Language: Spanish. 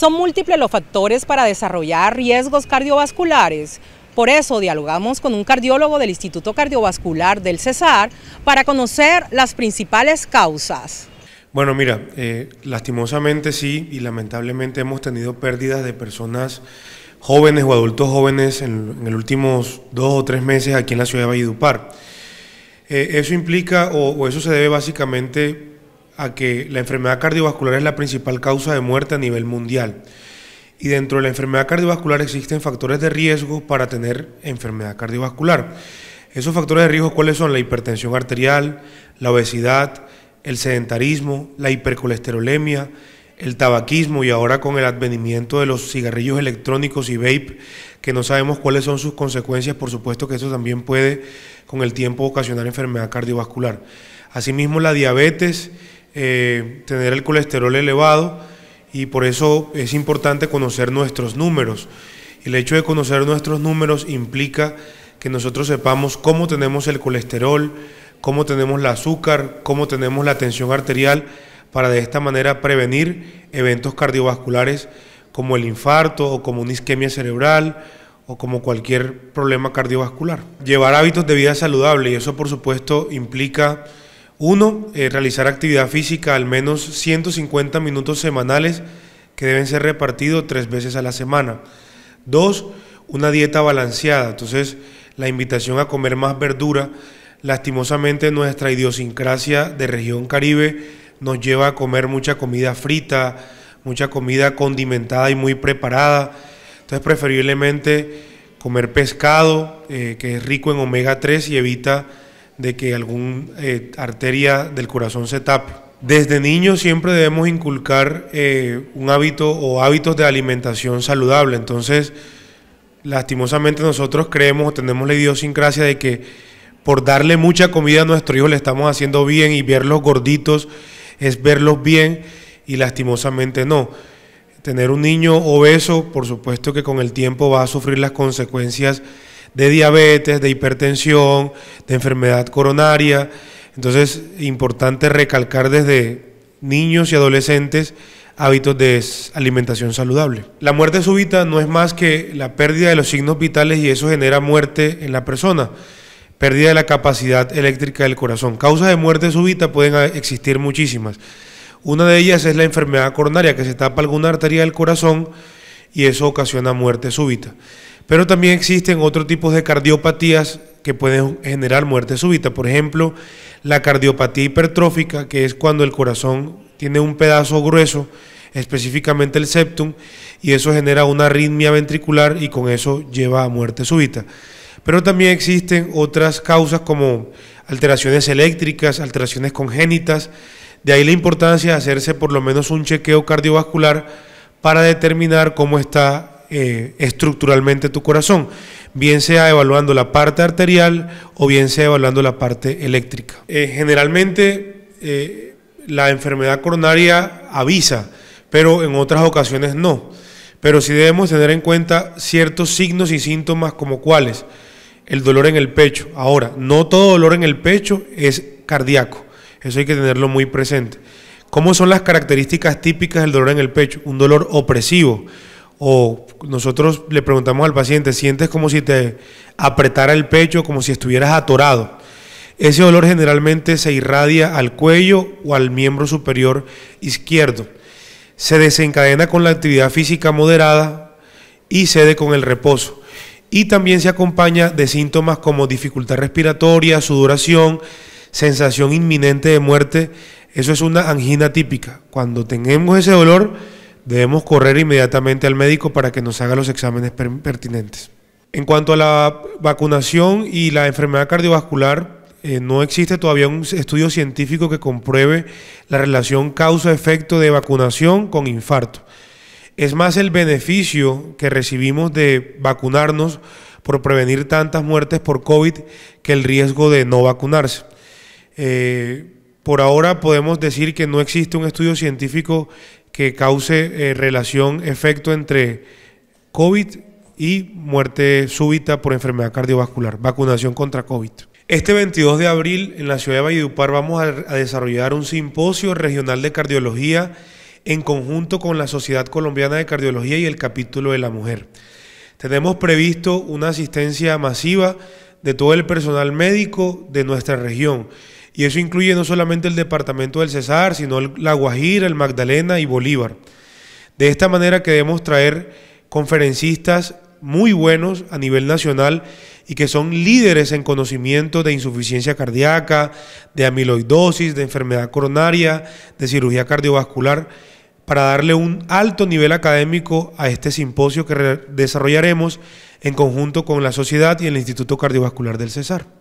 Son múltiples los factores para desarrollar riesgos cardiovasculares. Por eso dialogamos con un cardiólogo del Instituto Cardiovascular del Cesar para conocer las principales causas. Bueno, mira, eh, lastimosamente sí y lamentablemente hemos tenido pérdidas de personas jóvenes o adultos jóvenes en, los últimos dos o tres meses aquí en la ciudad de Valledupar. Eh, eso implica o eso se debe básicamente a que la enfermedad cardiovascular es la principal causa de muerte a nivel mundial. Y dentro de la enfermedad cardiovascular existen factores de riesgo para tener enfermedad cardiovascular. Esos factores de riesgo, ¿cuáles son? La hipertensión arterial, la obesidad, el sedentarismo, la hipercolesterolemia, el tabaquismo y ahora con el advenimiento de los cigarrillos electrónicos y vape, que no sabemos cuáles son sus consecuencias, por supuesto que eso también puede con el tiempo ocasionar enfermedad cardiovascular. Asimismo, la diabetes eh, tener el colesterol elevado y por eso es importante conocer nuestros números. El hecho de conocer nuestros números implica que nosotros sepamos cómo tenemos el colesterol, cómo tenemos el azúcar, cómo tenemos la tensión arterial, para de esta manera prevenir eventos cardiovasculares como el infarto o como una isquemia cerebral o como cualquier problema cardiovascular. Llevar hábitos de vida saludable y eso por supuesto implica uno, eh, realizar actividad física al menos 150 minutos semanales que deben ser repartidos tres veces a la semana. Dos, una dieta balanceada. Entonces, la invitación a comer más verdura. Lastimosamente, nuestra idiosincrasia de región caribe nos lleva a comer mucha comida frita, mucha comida condimentada y muy preparada. Entonces, preferiblemente comer pescado, eh, que es rico en omega 3 y evita de que alguna eh, arteria del corazón se tape. Desde niños siempre debemos inculcar eh, un hábito o hábitos de alimentación saludable. Entonces, lastimosamente nosotros creemos o tenemos la idiosincrasia de que por darle mucha comida a nuestro hijo le estamos haciendo bien y verlos gorditos es verlos bien y lastimosamente no. Tener un niño obeso, por supuesto que con el tiempo va a sufrir las consecuencias de diabetes, de hipertensión, de enfermedad coronaria. Entonces, importante recalcar desde niños y adolescentes hábitos de alimentación saludable. La muerte súbita no es más que la pérdida de los signos vitales y eso genera muerte en la persona. Pérdida de la capacidad eléctrica del corazón. Causas de muerte súbita pueden existir muchísimas. Una de ellas es la enfermedad coronaria, que se tapa alguna arteria del corazón y eso ocasiona muerte súbita. Pero también existen otros tipos de cardiopatías que pueden generar muerte súbita. Por ejemplo, la cardiopatía hipertrófica, que es cuando el corazón tiene un pedazo grueso, específicamente el septum, y eso genera una arritmia ventricular y con eso lleva a muerte súbita. Pero también existen otras causas como alteraciones eléctricas, alteraciones congénitas, de ahí la importancia de hacerse por lo menos un chequeo cardiovascular para determinar cómo está eh, estructuralmente tu corazón, bien sea evaluando la parte arterial o bien sea evaluando la parte eléctrica. Eh, generalmente eh, la enfermedad coronaria avisa, pero en otras ocasiones no. Pero sí debemos tener en cuenta ciertos signos y síntomas como cuáles. El dolor en el pecho. Ahora, no todo dolor en el pecho es cardíaco. Eso hay que tenerlo muy presente. ¿Cómo son las características típicas del dolor en el pecho? Un dolor opresivo o nosotros le preguntamos al paciente, sientes como si te apretara el pecho, como si estuvieras atorado. Ese dolor generalmente se irradia al cuello o al miembro superior izquierdo. Se desencadena con la actividad física moderada y cede con el reposo. Y también se acompaña de síntomas como dificultad respiratoria, sudoración, sensación inminente de muerte. Eso es una angina típica. Cuando tenemos ese dolor, debemos correr inmediatamente al médico para que nos haga los exámenes pertinentes. En cuanto a la vacunación y la enfermedad cardiovascular, eh, no existe todavía un estudio científico que compruebe la relación causa-efecto de vacunación con infarto. Es más el beneficio que recibimos de vacunarnos por prevenir tantas muertes por COVID que el riesgo de no vacunarse. Eh, por ahora podemos decir que no existe un estudio científico que cause eh, relación, efecto entre COVID y muerte súbita por enfermedad cardiovascular, vacunación contra COVID. Este 22 de abril en la ciudad de Valledupar vamos a desarrollar un simposio regional de cardiología en conjunto con la Sociedad Colombiana de Cardiología y el capítulo de la mujer. Tenemos previsto una asistencia masiva de todo el personal médico de nuestra región. Y eso incluye no solamente el departamento del Cesar, sino La Guajira, el Magdalena y Bolívar. De esta manera queremos traer conferencistas muy buenos a nivel nacional y que son líderes en conocimiento de insuficiencia cardíaca, de amiloidosis, de enfermedad coronaria, de cirugía cardiovascular, para darle un alto nivel académico a este simposio que desarrollaremos en conjunto con la sociedad y el Instituto Cardiovascular del Cesar.